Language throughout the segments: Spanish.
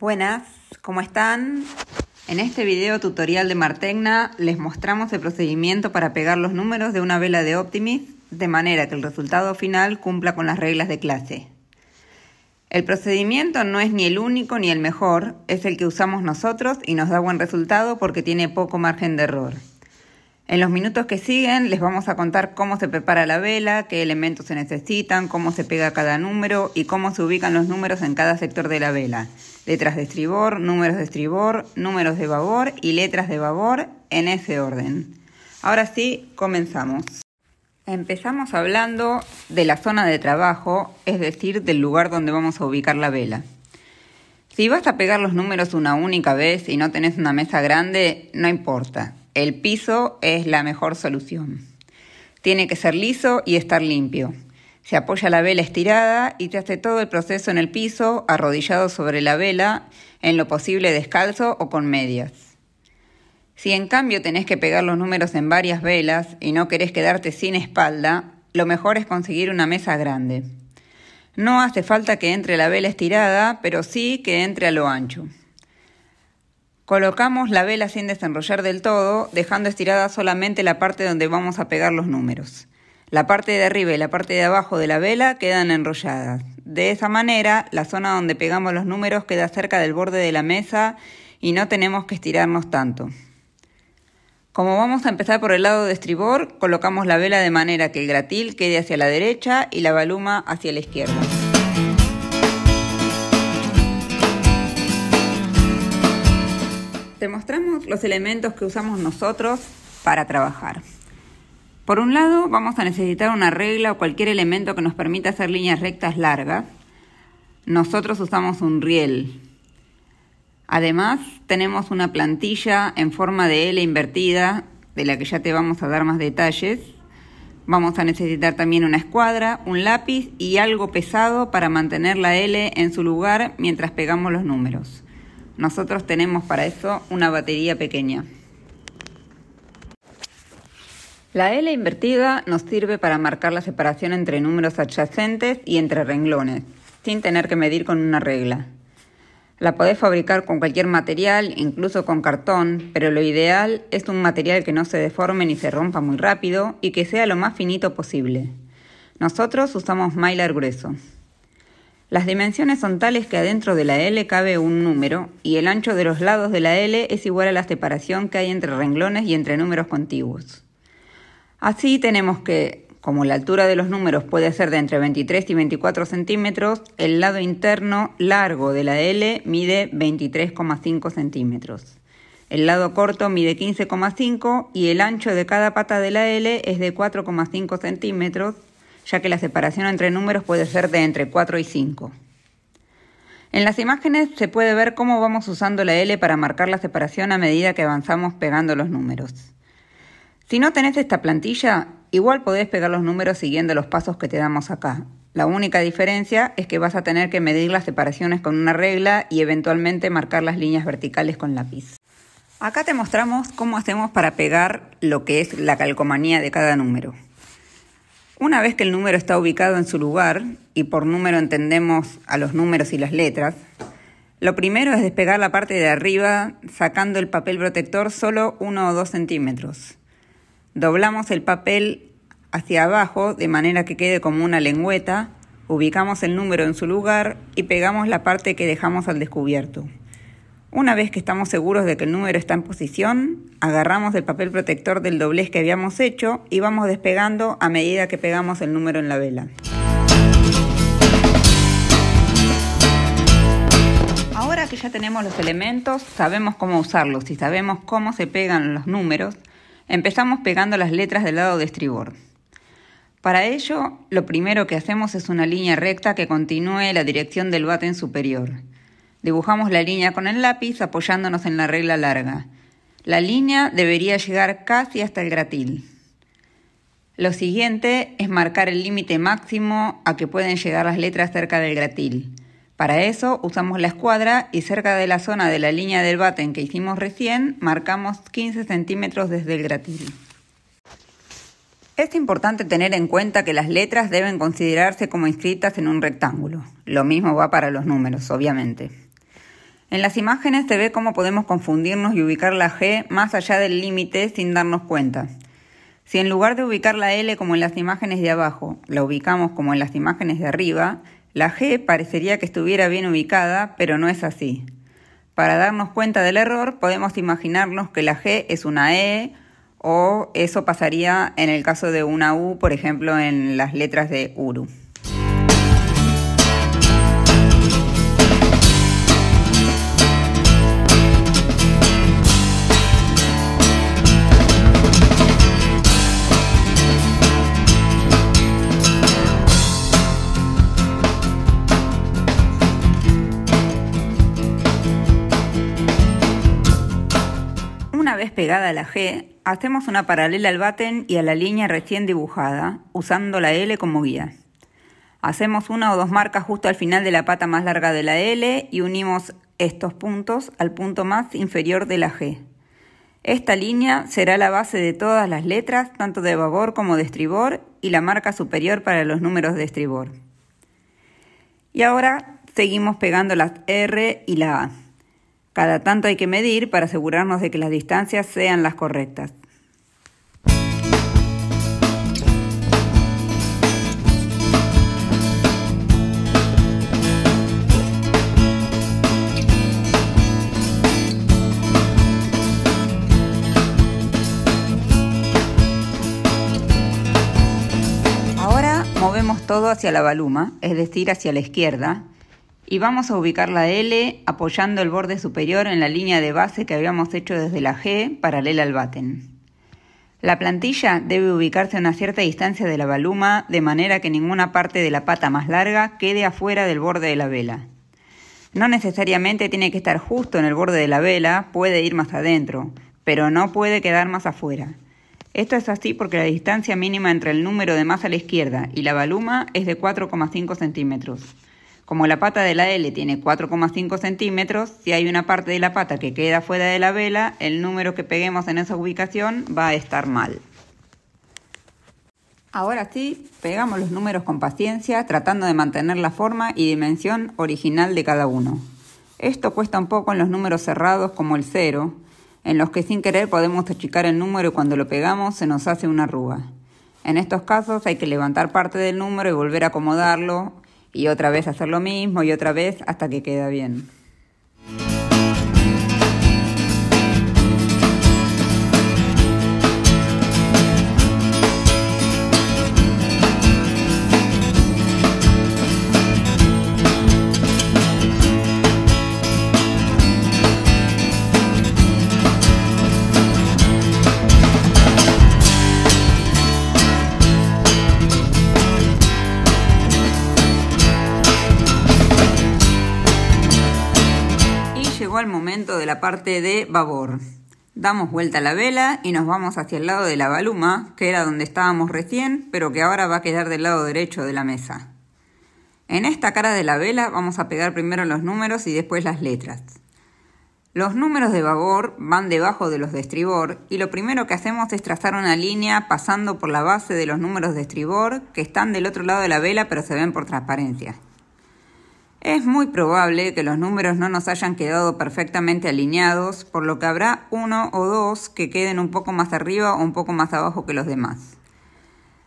Buenas, ¿cómo están? En este video tutorial de Martegna les mostramos el procedimiento para pegar los números de una vela de Optimis de manera que el resultado final cumpla con las reglas de clase. El procedimiento no es ni el único ni el mejor, es el que usamos nosotros y nos da buen resultado porque tiene poco margen de error. En los minutos que siguen les vamos a contar cómo se prepara la vela, qué elementos se necesitan, cómo se pega cada número y cómo se ubican los números en cada sector de la vela. Letras de estribor, números de estribor, números de babor y letras de babor en ese orden. Ahora sí, comenzamos. Empezamos hablando de la zona de trabajo, es decir, del lugar donde vamos a ubicar la vela. Si vas a pegar los números una única vez y no tenés una mesa grande, no importa. El piso es la mejor solución. Tiene que ser liso y estar limpio. Se apoya la vela estirada y te hace todo el proceso en el piso, arrodillado sobre la vela, en lo posible descalzo o con medias. Si en cambio tenés que pegar los números en varias velas y no querés quedarte sin espalda, lo mejor es conseguir una mesa grande. No hace falta que entre la vela estirada, pero sí que entre a lo ancho. Colocamos la vela sin desenrollar del todo, dejando estirada solamente la parte donde vamos a pegar los números. La parte de arriba y la parte de abajo de la vela quedan enrolladas. De esa manera, la zona donde pegamos los números queda cerca del borde de la mesa y no tenemos que estirarnos tanto. Como vamos a empezar por el lado de estribor, colocamos la vela de manera que el gratil quede hacia la derecha y la baluma hacia la izquierda. te mostramos los elementos que usamos nosotros para trabajar. Por un lado, vamos a necesitar una regla o cualquier elemento que nos permita hacer líneas rectas largas. Nosotros usamos un riel. Además, tenemos una plantilla en forma de L invertida, de la que ya te vamos a dar más detalles. Vamos a necesitar también una escuadra, un lápiz y algo pesado para mantener la L en su lugar mientras pegamos los números. Nosotros tenemos para eso una batería pequeña. La L invertida nos sirve para marcar la separación entre números adyacentes y entre renglones, sin tener que medir con una regla. La podés fabricar con cualquier material, incluso con cartón, pero lo ideal es un material que no se deforme ni se rompa muy rápido y que sea lo más finito posible. Nosotros usamos mylar grueso. Las dimensiones son tales que adentro de la L cabe un número y el ancho de los lados de la L es igual a la separación que hay entre renglones y entre números contiguos. Así tenemos que, como la altura de los números puede ser de entre 23 y 24 centímetros, el lado interno largo de la L mide 23,5 centímetros. El lado corto mide 15,5 y el ancho de cada pata de la L es de 4,5 centímetros ya que la separación entre números puede ser de entre 4 y 5. En las imágenes se puede ver cómo vamos usando la L para marcar la separación a medida que avanzamos pegando los números. Si no tenés esta plantilla, igual podés pegar los números siguiendo los pasos que te damos acá. La única diferencia es que vas a tener que medir las separaciones con una regla y eventualmente marcar las líneas verticales con lápiz. Acá te mostramos cómo hacemos para pegar lo que es la calcomanía de cada número. Una vez que el número está ubicado en su lugar, y por número entendemos a los números y las letras, lo primero es despegar la parte de arriba sacando el papel protector solo uno o dos centímetros. Doblamos el papel hacia abajo de manera que quede como una lengüeta, ubicamos el número en su lugar y pegamos la parte que dejamos al descubierto. Una vez que estamos seguros de que el número está en posición, agarramos el papel protector del doblez que habíamos hecho y vamos despegando a medida que pegamos el número en la vela. Ahora que ya tenemos los elementos, sabemos cómo usarlos y sabemos cómo se pegan los números, empezamos pegando las letras del lado de estribor. Para ello, lo primero que hacemos es una línea recta que continúe la dirección del baten superior Dibujamos la línea con el lápiz apoyándonos en la regla larga. La línea debería llegar casi hasta el gratil. Lo siguiente es marcar el límite máximo a que pueden llegar las letras cerca del gratil. Para eso usamos la escuadra y cerca de la zona de la línea del baten que hicimos recién marcamos 15 centímetros desde el gratil. Es importante tener en cuenta que las letras deben considerarse como inscritas en un rectángulo. Lo mismo va para los números, obviamente. En las imágenes se ve cómo podemos confundirnos y ubicar la G más allá del límite sin darnos cuenta. Si en lugar de ubicar la L como en las imágenes de abajo, la ubicamos como en las imágenes de arriba, la G parecería que estuviera bien ubicada, pero no es así. Para darnos cuenta del error, podemos imaginarnos que la G es una E o eso pasaría en el caso de una U, por ejemplo, en las letras de Uru. a la G, hacemos una paralela al baten y a la línea recién dibujada, usando la L como guía. Hacemos una o dos marcas justo al final de la pata más larga de la L y unimos estos puntos al punto más inferior de la G. Esta línea será la base de todas las letras, tanto de babor como de estribor, y la marca superior para los números de estribor. Y ahora seguimos pegando las R y la A. Cada tanto hay que medir para asegurarnos de que las distancias sean las correctas. Ahora movemos todo hacia la baluma, es decir, hacia la izquierda, y vamos a ubicar la L apoyando el borde superior en la línea de base que habíamos hecho desde la G paralela al batten. La plantilla debe ubicarse a una cierta distancia de la baluma de manera que ninguna parte de la pata más larga quede afuera del borde de la vela. No necesariamente tiene que estar justo en el borde de la vela, puede ir más adentro, pero no puede quedar más afuera. Esto es así porque la distancia mínima entre el número de más a la izquierda y la baluma es de 4,5 centímetros. Como la pata de la L tiene 4,5 centímetros, si hay una parte de la pata que queda fuera de la vela, el número que peguemos en esa ubicación va a estar mal. Ahora sí, pegamos los números con paciencia, tratando de mantener la forma y dimensión original de cada uno. Esto cuesta un poco en los números cerrados como el 0, en los que sin querer podemos achicar el número y cuando lo pegamos se nos hace una arruga. En estos casos hay que levantar parte del número y volver a acomodarlo y otra vez hacer lo mismo y otra vez hasta que queda bien. de la parte de babor. Damos vuelta a la vela y nos vamos hacia el lado de la baluma, que era donde estábamos recién, pero que ahora va a quedar del lado derecho de la mesa. En esta cara de la vela vamos a pegar primero los números y después las letras. Los números de babor van debajo de los de estribor y lo primero que hacemos es trazar una línea pasando por la base de los números de estribor que están del otro lado de la vela pero se ven por transparencia. Es muy probable que los números no nos hayan quedado perfectamente alineados, por lo que habrá uno o dos que queden un poco más arriba o un poco más abajo que los demás.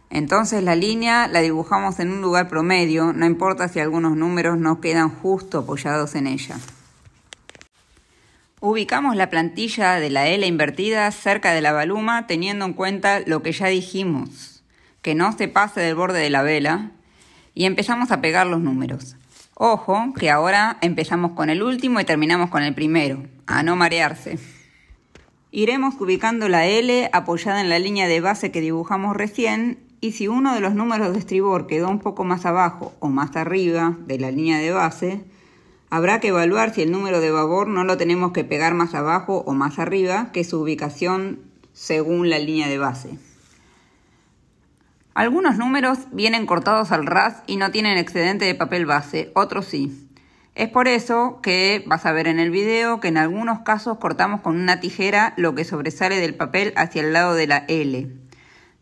Entonces la línea la dibujamos en un lugar promedio, no importa si algunos números no quedan justo apoyados en ella. Ubicamos la plantilla de la L invertida cerca de la baluma teniendo en cuenta lo que ya dijimos, que no se pase del borde de la vela, y empezamos a pegar los números. Ojo, que ahora empezamos con el último y terminamos con el primero, a no marearse. Iremos ubicando la L apoyada en la línea de base que dibujamos recién y si uno de los números de estribor quedó un poco más abajo o más arriba de la línea de base, habrá que evaluar si el número de babor no lo tenemos que pegar más abajo o más arriba que su ubicación según la línea de base. Algunos números vienen cortados al ras y no tienen excedente de papel base, otros sí. Es por eso que vas a ver en el video que en algunos casos cortamos con una tijera lo que sobresale del papel hacia el lado de la L.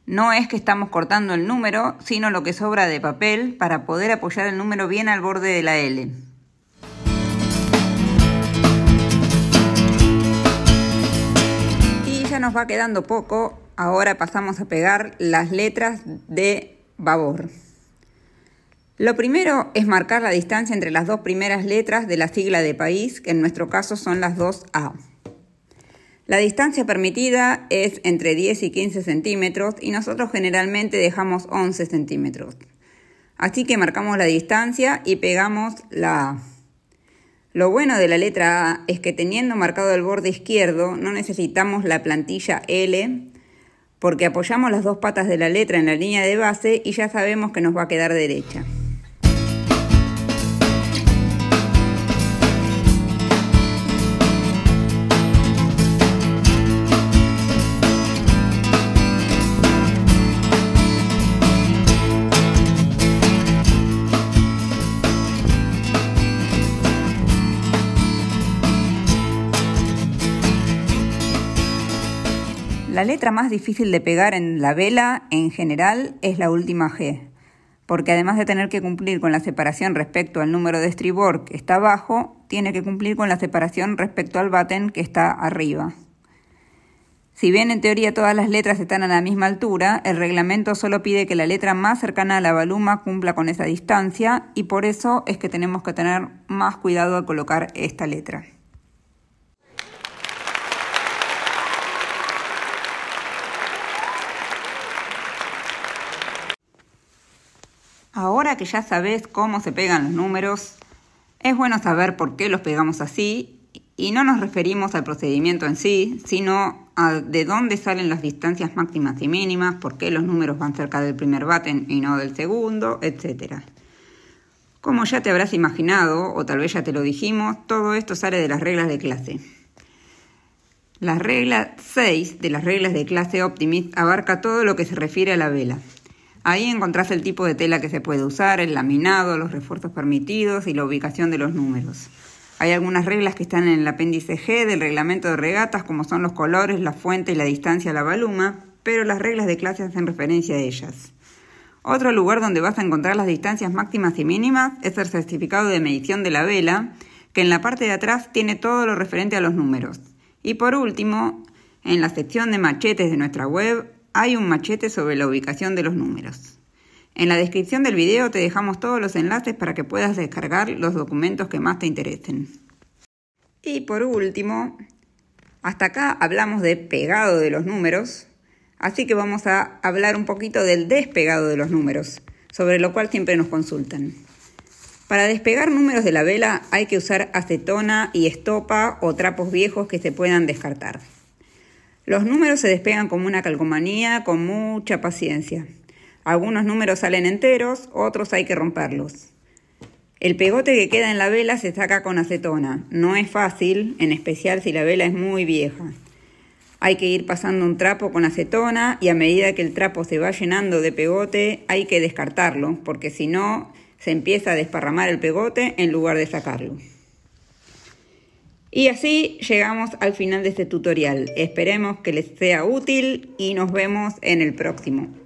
No es que estamos cortando el número, sino lo que sobra de papel para poder apoyar el número bien al borde de la L. Y ya nos va quedando poco, Ahora pasamos a pegar las letras de babor. Lo primero es marcar la distancia entre las dos primeras letras de la sigla de país, que en nuestro caso son las dos A. La distancia permitida es entre 10 y 15 centímetros y nosotros generalmente dejamos 11 centímetros. Así que marcamos la distancia y pegamos la A. Lo bueno de la letra A es que teniendo marcado el borde izquierdo no necesitamos la plantilla L porque apoyamos las dos patas de la letra en la línea de base y ya sabemos que nos va a quedar derecha. La letra más difícil de pegar en la vela, en general, es la última G, porque además de tener que cumplir con la separación respecto al número de estribor que está abajo, tiene que cumplir con la separación respecto al button que está arriba. Si bien en teoría todas las letras están a la misma altura, el reglamento solo pide que la letra más cercana a la baluma cumpla con esa distancia y por eso es que tenemos que tener más cuidado al colocar esta letra. Ahora que ya sabes cómo se pegan los números, es bueno saber por qué los pegamos así y no nos referimos al procedimiento en sí, sino a de dónde salen las distancias máximas y mínimas, por qué los números van cerca del primer baten y no del segundo, etc. Como ya te habrás imaginado, o tal vez ya te lo dijimos, todo esto sale de las reglas de clase. La regla 6 de las reglas de clase Optimist abarca todo lo que se refiere a la vela, Ahí encontrás el tipo de tela que se puede usar, el laminado, los refuerzos permitidos y la ubicación de los números. Hay algunas reglas que están en el apéndice G del reglamento de regatas, como son los colores, la fuente y la distancia a la baluma, pero las reglas de clase hacen referencia a ellas. Otro lugar donde vas a encontrar las distancias máximas y mínimas es el certificado de medición de la vela, que en la parte de atrás tiene todo lo referente a los números. Y por último, en la sección de machetes de nuestra web hay un machete sobre la ubicación de los números. En la descripción del video te dejamos todos los enlaces para que puedas descargar los documentos que más te interesen. Y por último, hasta acá hablamos de pegado de los números, así que vamos a hablar un poquito del despegado de los números, sobre lo cual siempre nos consultan. Para despegar números de la vela hay que usar acetona y estopa o trapos viejos que se puedan descartar. Los números se despegan como una calcomanía con mucha paciencia. Algunos números salen enteros, otros hay que romperlos. El pegote que queda en la vela se saca con acetona. No es fácil, en especial si la vela es muy vieja. Hay que ir pasando un trapo con acetona y a medida que el trapo se va llenando de pegote hay que descartarlo, porque si no se empieza a desparramar el pegote en lugar de sacarlo. Y así llegamos al final de este tutorial. Esperemos que les sea útil y nos vemos en el próximo.